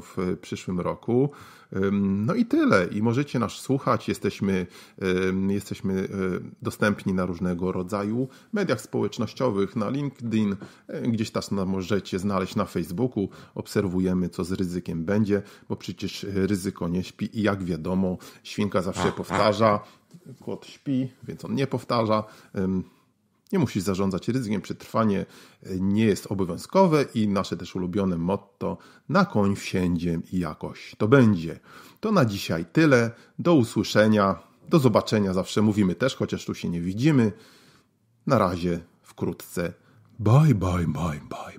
w przyszłym roku. No i tyle. I możecie nas słuchać. Jesteśmy, jesteśmy y, dostępni na różnego rodzaju mediach społecznościowych, na LinkedIn, y, gdzieś tam możecie znaleźć na Facebooku. Obserwujemy, co z ryzykiem będzie, bo przecież ryzyko nie śpi i jak wiadomo, świnka zawsze tak, tak. powtarza, kot śpi, więc on nie powtarza nie musisz zarządzać ryzykiem, przetrwanie e, nie jest obowiązkowe i nasze też ulubione motto na koń wsiędziem i jakoś to będzie. To na dzisiaj tyle. Do usłyszenia, do zobaczenia. Zawsze mówimy też, chociaż tu się nie widzimy. Na razie, wkrótce. Bye, bye, bye, bye.